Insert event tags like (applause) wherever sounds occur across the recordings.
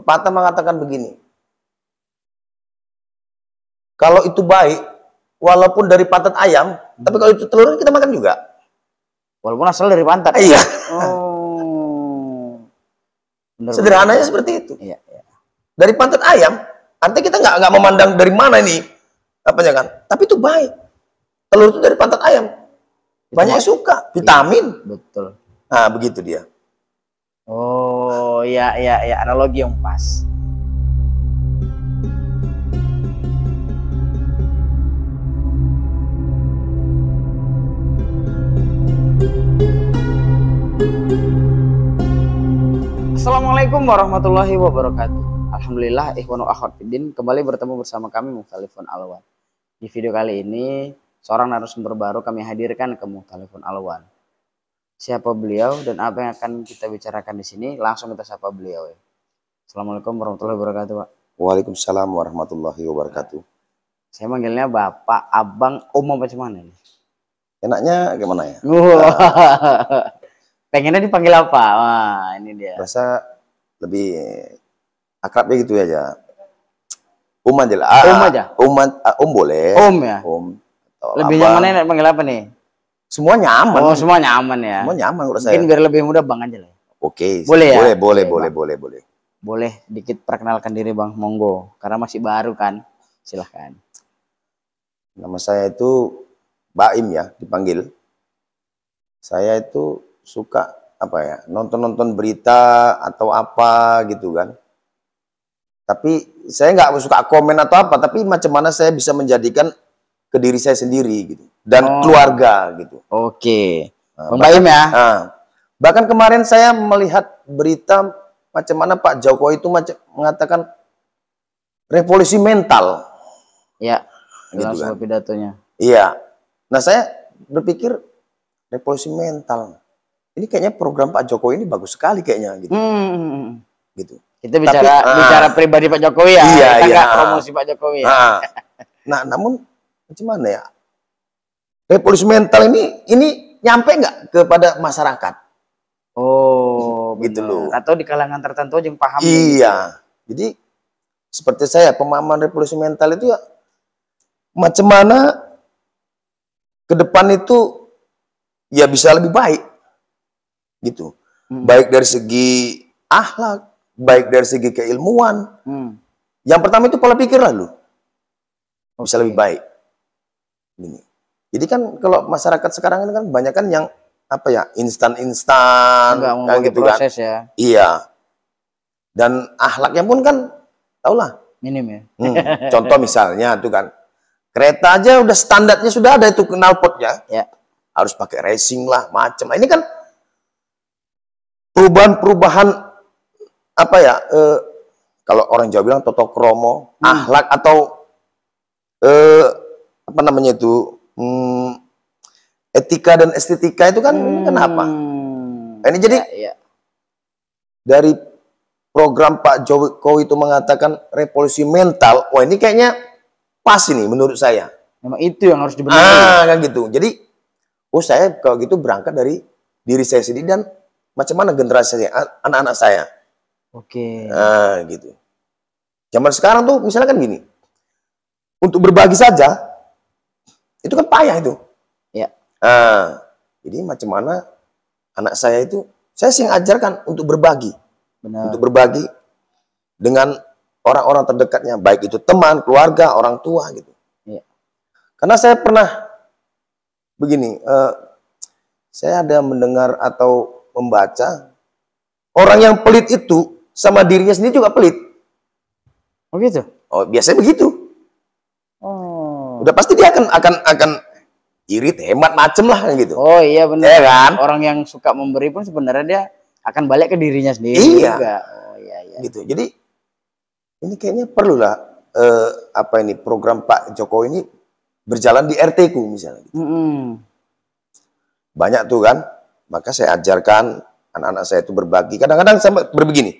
Pepatah mengatakan begini. Kalau itu baik, walaupun dari pantat ayam, hmm. tapi kalau itu telur kita makan juga. Walaupun asal dari pantat. Iya. Oh. Benar (laughs) Sederhananya seperti itu. Iya, iya. Dari pantat ayam, artinya kita nggak nggak memandang dari mana ini ya kan. Tapi itu baik. Telur itu dari pantat ayam. Banyak yang suka, iya, vitamin. Iya, betul. Nah, begitu dia. Oh, ya ya ya analogi yang pas. Assalamualaikum warahmatullahi wabarakatuh. Alhamdulillah ikhwanu akhwat kembali bertemu bersama kami Muhtalifun Alwan. Di video kali ini seorang narasumber baru kami hadirkan ke Muhtalifun Alwan siapa beliau dan apa yang akan kita bicarakan di sini. Langsung kita sapa beliau ya. Assalamualaikum warahmatullahi wabarakatuh Pak. Waalaikumsalam warahmatullahi wabarakatuh. Saya manggilnya Bapak, Abang, Om apa gimana nih? Enaknya gimana ya? Uh, (laughs) pengennya dipanggil apa? Wah, ini dia. Rasa lebih akrabnya gitu aja. Ya, um aja lah. Um aja. Um, ah, um boleh. Om um, ya. Om. Um, Lebih abang. mana enak panggil apa nih? Semua nyaman. Oh, semua nyaman ya. Semua nyaman menurut saya. Mungkin biar lebih mudah Bang aja lah. Ya. Oke. Boleh ya? Boleh, boleh, boleh, boleh, boleh. Boleh dikit perkenalkan diri Bang, monggo. Karena masih baru kan. Silahkan. Nama saya itu Baim ya, dipanggil. Saya itu suka apa ya, nonton-nonton berita atau apa gitu kan. Tapi saya nggak suka komen atau apa, tapi macam mana saya bisa menjadikan ke diri saya sendiri gitu dan oh. keluarga gitu. Oke. Okay. Uh, ya. Uh, bahkan kemarin saya melihat berita macam mana Pak Jokowi itu macam mengatakan revolusi mental. Ya. Gitu langsung kan. pidatonya. Iya. Nah, saya berpikir revolusi mental. Ini kayaknya program Pak Jokowi ini bagus sekali kayaknya gitu. Hmm. hmm, hmm, hmm. Gitu. Kita bicara Tapi, ah. bicara pribadi Pak Jokowi ya. Iya, kita iya. promosi Pak Jokowi ya. Uh, Nah, namun Macam ya? Revolusi mental ini ini nyampe nggak kepada masyarakat? Oh, gitu benar. loh. Atau di kalangan tertentu yang paham. Iya. Gitu. Jadi seperti saya pemahaman revolusi mental itu ya macam mana ke depan itu ya bisa lebih baik gitu. Hmm. Baik dari segi akhlak, baik dari segi keilmuan. Hmm. Yang pertama itu pola pikir lah loh. Bisa okay. lebih baik ini. Jadi kan kalau masyarakat sekarang ini kan banyak kan yang apa ya instan-instan kan gitu kan. Ya. Iya. Dan ahlaknya pun kan tahulah minim ya. Hmm, (laughs) contoh misalnya tuh kan kereta aja udah standarnya sudah ada itu knalpotnya. Ya. Harus pakai racing lah macam. Ini kan perubahan-perubahan apa ya eh, kalau orang Jawa bilang toto kromo, hmm. ahlak atau eh apa namanya itu hmm, etika dan estetika itu kan, kan hmm. kenapa? Ini jadi ya, ya. dari program Pak Jokowi itu mengatakan revolusi mental. Wah ini kayaknya pas ini menurut saya. Memang itu yang harus dibenahi. Ah kan gitu. Jadi, oh saya kalau gitu berangkat dari diri saya sendiri dan macam mana generasi saya, anak-anak saya. Oke. Okay. Nah gitu. Zaman sekarang tuh misalnya kan gini, untuk berbagi saja itu kan payah itu. Ya. Nah, jadi macam mana anak saya itu, saya sih ajarkan untuk berbagi. Benar. Untuk berbagi dengan orang-orang terdekatnya, baik itu teman, keluarga, orang tua gitu. Ya. Karena saya pernah begini, uh, saya ada mendengar atau membaca orang yang pelit itu sama dirinya sendiri juga pelit. Oh gitu? Oh biasanya begitu. Udah pasti dia akan akan akan irit, hemat macem lah gitu. Oh iya benar. Ya kan? Orang yang suka memberi pun sebenarnya dia akan balik ke dirinya sendiri iya. juga. Oh iya iya. Gitu. Jadi ini kayaknya perlulah eh, apa ini program Pak Jokowi ini berjalan di RT ku misalnya. Gitu. Mm -hmm. Banyak tuh kan. Maka saya ajarkan anak-anak saya itu berbagi. Kadang-kadang sampai berbegini.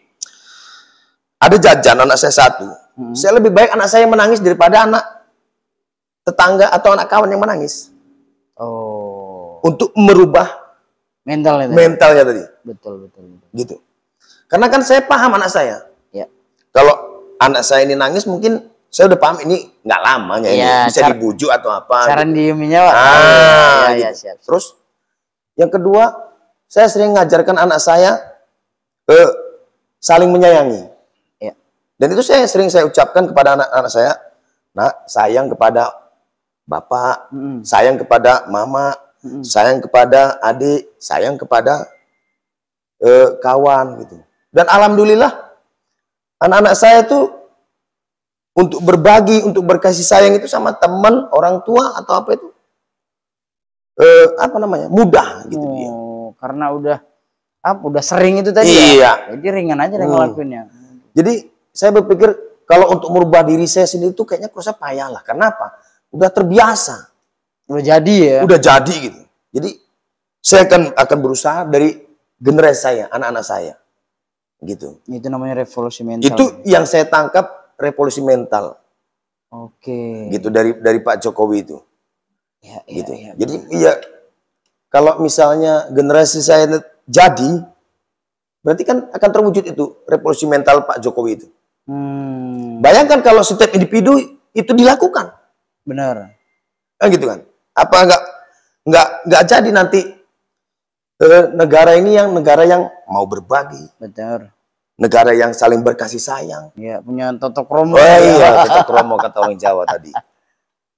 Ada jajan anak saya satu. -hmm. Saya lebih baik anak saya menangis daripada anak tetangga atau anak kawan yang menangis. Oh. Untuk merubah mentalnya tadi. Mentalnya tadi. Betul, betul, betul. Gitu. Karena kan saya paham anak saya. Ya. Kalau anak saya ini nangis mungkin saya udah paham ini nggak lama ya, ini ya, bisa dibujuk atau apa. Cara gitu. dieminnya Pak. Ah, ya, ya, gitu. ya, siap. Terus yang kedua, saya sering ngajarkan anak saya eh, saling menyayangi. Ya. Dan itu saya sering saya ucapkan kepada anak-anak saya, Nah, sayang kepada bapak, hmm. sayang kepada mama, hmm. sayang kepada adik, sayang kepada uh, kawan gitu. Dan alhamdulillah anak-anak saya tuh untuk berbagi, untuk berkasih sayang itu sama teman, orang tua atau apa itu eh, apa namanya mudah gitu oh, dia. Karena udah apa, ah, udah sering itu tadi ya? iya. ya. Jadi ringan aja hmm. ngelakuinnya. Jadi saya berpikir kalau untuk merubah diri saya sendiri itu kayaknya kok saya payah lah. Kenapa? udah terbiasa. Udah jadi ya. Udah jadi gitu. Jadi saya akan akan berusaha dari generasi saya, anak-anak saya. Gitu. Itu namanya revolusi mental. Itu yang saya tangkap revolusi mental. Oke. Gitu dari dari Pak Jokowi itu. Ya, ya gitu. ya, Jadi iya kalau misalnya generasi saya jadi berarti kan akan terwujud itu revolusi mental Pak Jokowi itu. Hmm. Bayangkan kalau setiap individu itu dilakukan. Benar. Kan gitu kan? Apa nggak nggak nggak jadi nanti eh, negara ini yang negara yang mau berbagi. Benar. Negara yang saling berkasih sayang. Iya, punya totok romo. Oh ya. iya, iya totok romo kata orang Jawa tadi. (laughs)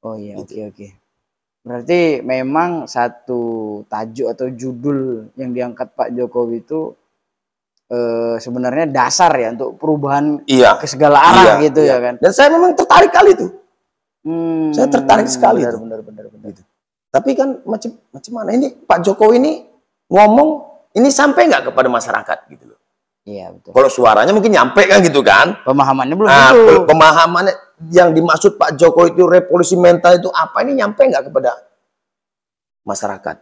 Oh iya, oke gitu. oke. Okay, okay. Berarti memang satu tajuk atau judul yang diangkat Pak Jokowi itu e, sebenarnya dasar ya untuk perubahan iya, ke segala arah iya, gitu ya iya. ya kan. Dan saya memang tertarik kali itu Hmm, saya tertarik sekali. Benar, itu. benar, benar, benar. Gitu. Tapi kan macam macam mana ini Pak Jokowi ini ngomong ini sampai nggak kepada masyarakat gitu loh. Iya betul. Kalau suaranya mungkin nyampe kan gitu kan? Pemahamannya belum nah, itu. Pemahamannya yang dimaksud Pak Jokowi itu revolusi mental itu apa ini nyampe nggak kepada masyarakat?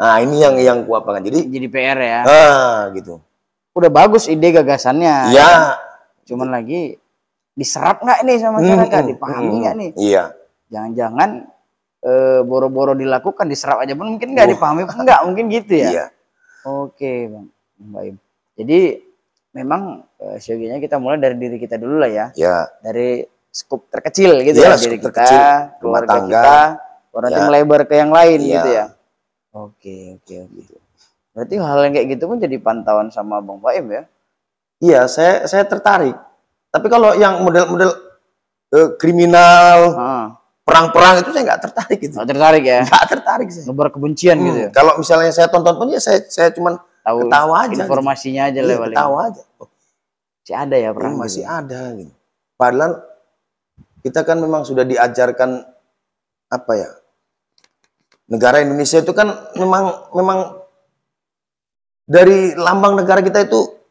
Nah ini yang yang gua apa kan? Jadi jadi PR ya. Ah gitu. Udah bagus ide gagasannya. Ya. Cuman lagi diserap nggak nih sama masyarakat, hmm, dipahami nggak hmm, nih? Iya. Jangan-jangan eh, boro-boro dilakukan diserap aja pun mungkin nggak uh. dipahami pun nggak mungkin gitu ya. Iya. Oke, Bang. Baik. Jadi memang e, kita mulai dari diri kita dulu lah ya. Iya. Dari skup terkecil gitu iya, ya, ya diri kita, keluarga tangga, kita, orang ya. lebar ke yang lain ya. gitu ya. Oke, oke, oke. Gitu. Berarti hal yang kayak gitu pun jadi pantauan sama Bang Baim ya? Iya, saya saya tertarik tapi kalau yang model-model eh, kriminal, ah. perang-perang itu saya nggak tertarik gitu. Nggak tertarik ya? Nggak tertarik sih. Ngebar kebencian hmm, gitu. Ya? Kalau misalnya saya tonton pun ya saya saya cuman Tahu ketawa aja. Gitu. Informasinya aja lewat iya, paling. Ketawa aja. Oh. Masih ada ya perang. Ya, masih gitu. Ya? ada gitu. Padahal kita kan memang sudah diajarkan apa ya? Negara Indonesia itu kan memang memang dari lambang negara kita itu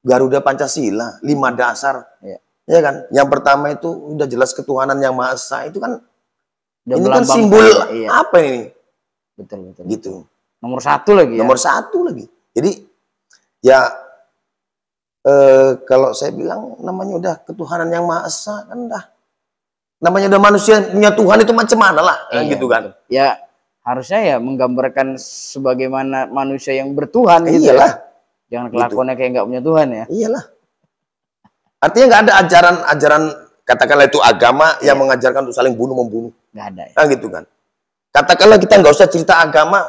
Garuda Pancasila, lima hmm. dasar. Ya. ya kan? Yang pertama itu udah jelas ketuhanan yang maha esa itu kan udah ini kan simbol iya. apa ini? Betul, betul. Gitu. Nomor satu lagi ya. Nomor satu lagi. Jadi ya eh, kalau saya bilang namanya udah ketuhanan yang maha esa kan dah namanya udah manusia punya Tuhan itu macam mana lah kan iya, gitu kan. Ya harusnya ya menggambarkan sebagaimana manusia yang bertuhan eh, gitu. Ya. Jangan gitu. kelakuannya gitu. kayak nggak punya Tuhan ya. Iyalah. Artinya nggak ada ajaran-ajaran katakanlah itu agama yang iya. mengajarkan untuk saling bunuh membunuh. Nggak ada. Ya. Nah, gitu kan. Katakanlah kita nggak usah cerita agama.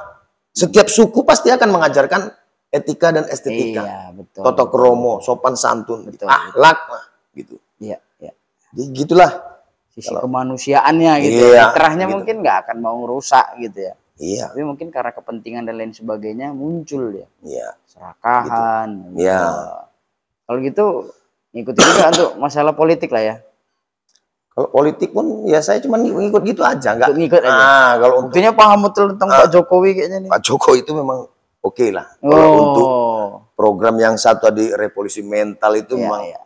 Setiap suku pasti akan mengajarkan etika dan estetika. Iya, betul. Toto kromo, sopan santun, betul, ahlak lah gitu. Iya, iya. Jadi gitulah sisi kemanusiaannya gitu. Iya, Terahnya gitu. mungkin nggak akan mau rusak gitu ya. Iya. Tapi mungkin karena kepentingan dan lain sebagainya muncul ya. Iya. Serakahan. Gitu. Iya. Kalau gitu ngikutin juga untuk masalah politik lah ya. Kalau politik pun ya saya cuma ngikut gitu aja, nggak ngikut aja. Ah, kalau buktinya paham betul tentang ah, Pak Jokowi kayaknya nih. Pak Jokowi itu memang oke okay lah. Oh. Kalau untuk program yang satu di revolusi mental itu iya, memang. Iya.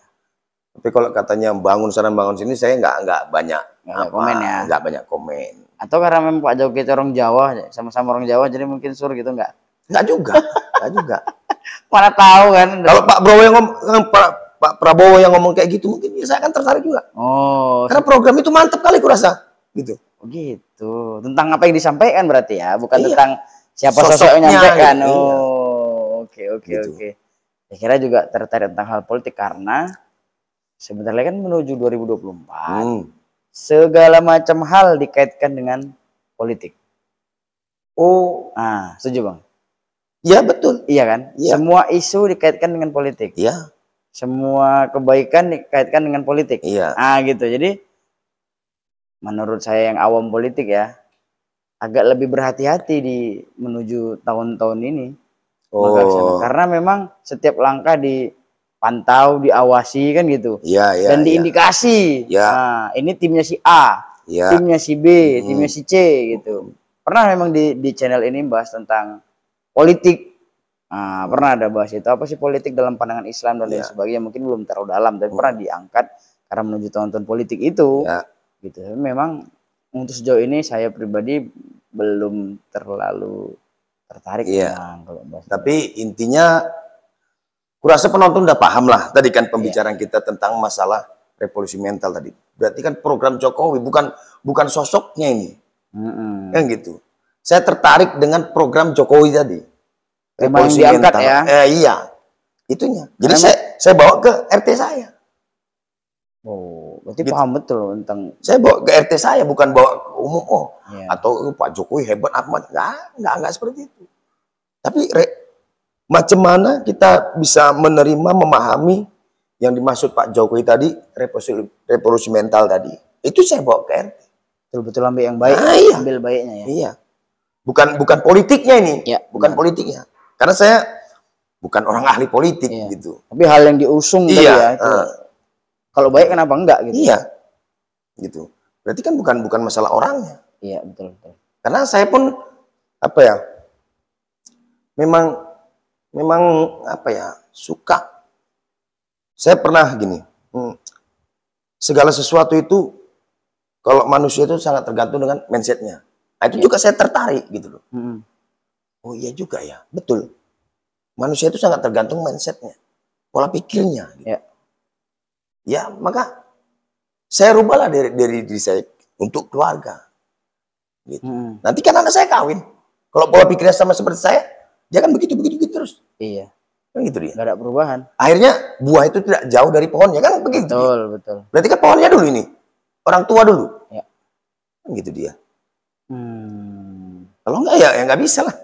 Tapi kalau katanya bangun sana bangun sini saya nggak nggak banyak nggak komen ya. nggak banyak komen atau karena memang Pak Jokowi itu orang Jawa sama-sama orang Jawa jadi mungkin sur gitu enggak enggak juga enggak juga (laughs) mana tahu kan kalau Pak Prabowo yang ngomong Pak, Pak Prabowo yang ngomong kayak gitu mungkin ya saya akan tertarik juga oh karena program itu mantap kali kurasa gitu oh, gitu tentang apa yang disampaikan berarti ya bukan iya. tentang siapa sosok yang gitu. menyampaikan gitu. oh iya. oke oke gitu. oke saya kira juga tertarik tentang hal politik karena sebentar lagi kan menuju 2024 hmm segala macam hal dikaitkan dengan politik. Oh, ah, setuju bang? Ya betul. Iya kan? Ya. Semua isu dikaitkan dengan politik. Iya. Semua kebaikan dikaitkan dengan politik. Iya. Ah gitu. Jadi menurut saya yang awam politik ya agak lebih berhati-hati di menuju tahun-tahun ini. Oh. Karena memang setiap langkah di dipantau, diawasi kan gitu. Ya, ya, Dan iya. diindikasi. Ya. Nah, ini timnya si A, ya. timnya si B, hmm. timnya si C gitu. Pernah memang di di channel ini bahas tentang politik. Nah, pernah ada bahas itu apa sih politik dalam pandangan Islam dan ya. lain iya. sebagainya. Mungkin belum terlalu dalam tapi hmm. pernah diangkat karena menuju tonton politik itu. Ya. Gitu. Memang untuk sejauh ini saya pribadi belum terlalu tertarik ya. tapi itu. intinya Kurasa penonton udah paham lah tadi kan iya. pembicaraan yeah. kita tentang masalah revolusi mental tadi. Berarti kan program Jokowi bukan bukan sosoknya ini, mm-hmm. kan gitu. Saya tertarik dengan program Jokowi tadi. revolusi diangkat mental. ya? Eh, iya, itunya. Jadi Memang... saya saya bawa ke RT saya. Oh, berarti gitu. paham betul tentang. Saya bawa ke RT saya bukan bawa ke umum oh yeah. atau Pak Jokowi hebat Ahmad Enggak, nggak nggak seperti itu. Tapi re, Macam mana kita bisa menerima, memahami yang dimaksud Pak Jokowi tadi, revolusi, revolusi mental tadi. Itu saya bawa ke RT. Betul-betul ambil yang baik, nah, iya. ambil baiknya ya. Iya. Bukan bukan politiknya ini, ya, bukan ya. politiknya. Karena saya bukan orang ahli politik ya. gitu. Tapi hal yang diusung iya, tadi ya. Itu, uh, kalau baik kenapa enggak gitu? Iya. Gitu. Berarti kan bukan bukan masalah orangnya. Iya, betul betul. Karena saya pun apa ya? Memang memang apa ya suka. Saya pernah gini, hmm, segala sesuatu itu kalau manusia itu sangat tergantung dengan mindsetnya. Nah, itu ya. juga saya tertarik gitu loh. Hmm. Oh iya juga ya, betul. Manusia itu sangat tergantung mindsetnya, pola pikirnya. Gitu. Ya. ya, maka saya rubahlah dari, dari diri saya untuk keluarga. Gitu. Hmm. Nanti kan anak saya kawin. Kalau pola pikirnya sama seperti saya, dia kan begitu begitu, begitu terus. Iya. Kan gitu dia. Gak ada perubahan. Akhirnya buah itu tidak jauh dari pohonnya kan begitu. Betul, dia. betul. Berarti kan pohonnya dulu ini. Orang tua dulu. Ya. Kan gitu dia. Hmm. Kalau enggak ya ya enggak bisa lah.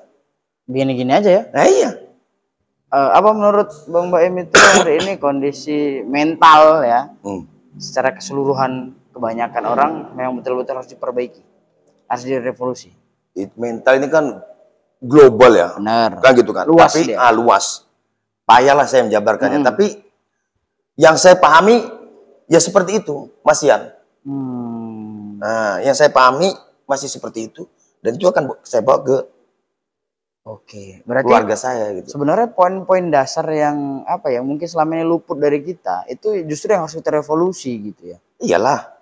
Begini gini aja ya. Nah, iya. Uh, apa menurut Bang Baim itu hari ini kondisi mental ya? Hmm. Secara keseluruhan kebanyakan orang memang betul-betul harus diperbaiki. Harus direvolusi. It, mental ini kan global ya. Benar. Kan gitu kan. Luas Tapi, dia. Ah, luas. Payahlah saya menjabarkannya. Hmm. Tapi yang saya pahami ya seperti itu, Mas Ian. Hmm. Nah, yang saya pahami masih seperti itu dan itu akan saya bawa ke Oke, berarti keluarga saya gitu. Sebenarnya poin-poin dasar yang apa ya mungkin selama ini luput dari kita itu justru yang harus kita revolusi gitu ya. Iyalah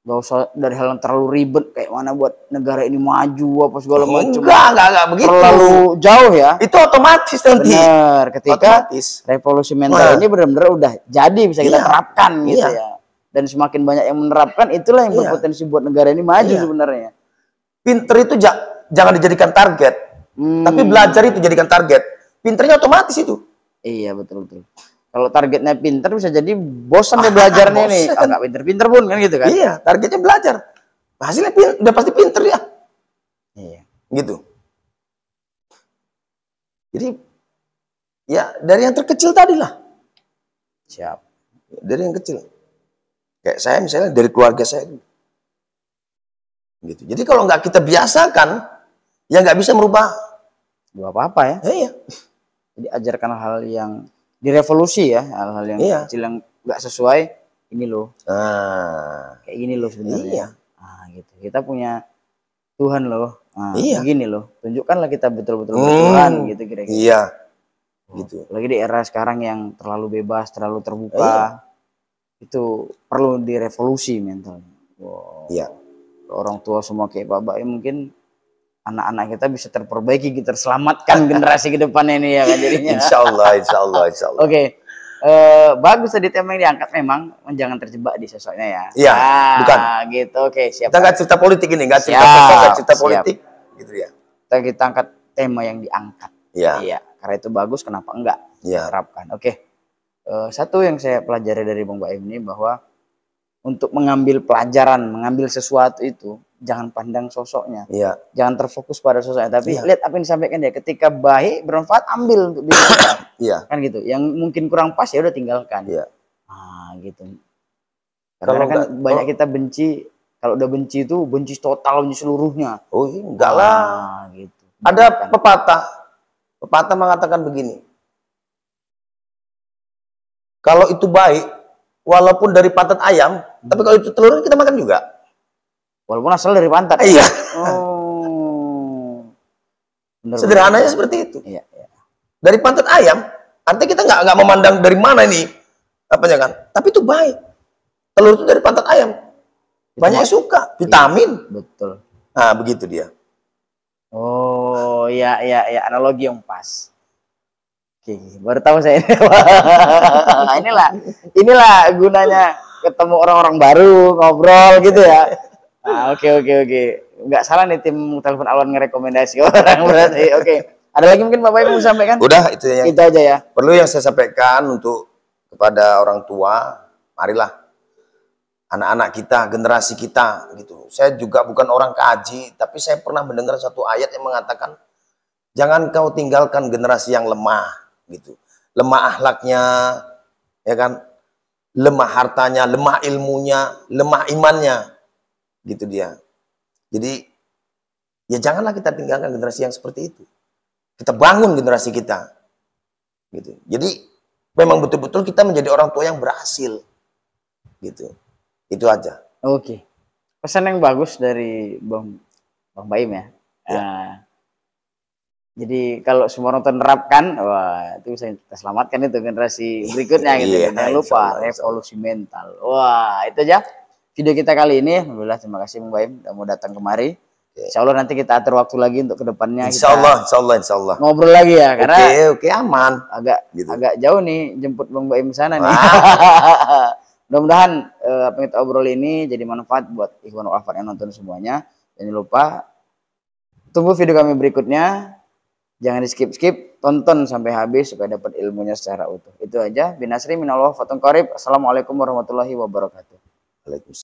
nggak usah dari hal yang terlalu ribet kayak mana buat negara ini maju apa segala oh, macam. Enggak, enggak, enggak begitu. Terlalu jauh ya. Itu otomatis nanti. Benar, ketika otomatis. revolusi mental nah. ini benar-benar udah jadi bisa kita iya. terapkan gitu iya. ya. Dan semakin banyak yang menerapkan itulah yang iya. berpotensi buat negara ini maju iya. sebenarnya. Pinter itu ja jangan dijadikan target. Hmm. Tapi belajar itu jadikan target. Pinternya otomatis itu. Iya, betul betul. Kalau targetnya pinter bisa jadi bosan ah, belajarnya nih. Oh, pinter-pinter pun kan gitu kan? Iya, targetnya belajar. Hasilnya pinter, udah pasti pinter ya. Iya. Gitu. Jadi ya dari yang terkecil tadi lah. Siap. Dari yang kecil. Kayak saya misalnya dari keluarga saya Gitu. Jadi kalau nggak kita biasakan, ya nggak bisa merubah. Gak apa-apa ya iya. Jadi ajarkan hal yang direvolusi ya hal-hal yang iya. kecil yang nggak sesuai ini loh ah. kayak gini loh sebenarnya iya. ah, gitu kita punya Tuhan loh ah, iya. begini loh tunjukkanlah kita betul-betul hmm. Tuhan gitu kira-kira iya oh, gitu lagi di era sekarang yang terlalu bebas terlalu terbuka iya. itu perlu direvolusi mentalnya wow. iya orang tua semua kayak bapak ya mungkin anak-anak kita bisa terperbaiki, kita gitu, selamatkan (laughs) generasi ke depan ini ya kan jadinya. Insya Allah, insya Allah, insya Allah. Oke. Okay. Eh, bagus tadi tema yang diangkat memang jangan terjebak di sosoknya ya. Iya, ah, bukan. gitu. Oke, okay, siap. Kita nggak cerita politik ini, nggak cerita kita gak cerita siap. politik, gitu ya. Kita, kita angkat tema yang diangkat. Iya. Iya, karena itu bagus, kenapa enggak? Iya. Terapkan. Oke. Okay. Uh, eh, satu yang saya pelajari dari Bung Baim ini bahwa untuk mengambil pelajaran, mengambil sesuatu itu, jangan pandang sosoknya. Iya. Jangan terfokus pada sosoknya, tapi iya. lihat apa yang disampaikan dia. Ketika baik, bermanfaat, ambil untuk diri (coughs) Iya. Kan gitu. Yang mungkin kurang pas ya udah tinggalkan. Iya. Ah, gitu. Karena kalau kan enggak, banyak kalau... kita benci, kalau udah benci itu benci total benci seluruhnya. Oh, enggak iya, lah. Ah, gitu. Ada kan. pepatah. Pepatah mengatakan begini. Kalau itu baik, walaupun dari pantat ayam, hmm. tapi kalau itu telur kan kita makan juga. Walaupun asal dari pantat. Iya. Oh. Benar Sederhananya benar. seperti itu. Iya, iya. Dari pantat ayam, artinya kita nggak nggak memandang dari mana ini apa ya kan. Tapi itu baik. Telur itu dari pantat ayam. Banyak yang suka, iya, vitamin. Iya, betul. Nah, begitu dia. Oh, ya, ya, ya. analogi yang pas. Oke, baru tahu saya ini. nah, (laughs) inilah, inilah gunanya ketemu orang-orang baru, ngobrol gitu ya. Nah, oke oke oke. Enggak salah nih tim telepon awan ngerekomendasi orang (laughs) berarti. Oke. Ada lagi mungkin Bapak Ibu sampaikan? Udah, itu ya. Itu aja ya. Perlu yang saya sampaikan untuk kepada orang tua, marilah anak-anak kita, generasi kita gitu. Saya juga bukan orang kaji, tapi saya pernah mendengar satu ayat yang mengatakan jangan kau tinggalkan generasi yang lemah gitu. Lemah akhlaknya ya kan? Lemah hartanya, lemah ilmunya, lemah imannya. Gitu dia. Jadi ya janganlah kita tinggalkan generasi yang seperti itu. Kita bangun generasi kita. Gitu. Jadi memang betul-betul kita menjadi orang tua yang berhasil. Gitu. Itu aja. Oke. Okay. Pesan yang bagus dari Bang Bang Baim ya. ya. Uh, jadi kalau semua orang terapkan, wah itu bisa kita selamatkan itu generasi berikutnya gitu. Iya, ya. Jangan lupa revolusi mental. Wah itu aja video kita kali ini. Alhamdulillah terima kasih Mbak Im udah mau datang kemari. Insya Allah nanti kita atur waktu lagi untuk kedepannya. Insya Allah, insya Allah, insya Allah. Ngobrol lagi ya, karena oke, okay, okay, aman. Agak gitu. agak jauh nih jemput Bang Baim sana nih. (laughs) Mudah-mudahan eh, apa yang kita obrol ini jadi manfaat buat ikhwan wafat yang nonton semuanya. Jangan lupa tunggu video kami berikutnya. Jangan di skip-skip, tonton sampai habis supaya dapat ilmunya secara utuh. Itu aja. Binasri minallah fatun korib Assalamualaikum warahmatullahi wabarakatuh. Waalaikumsalam.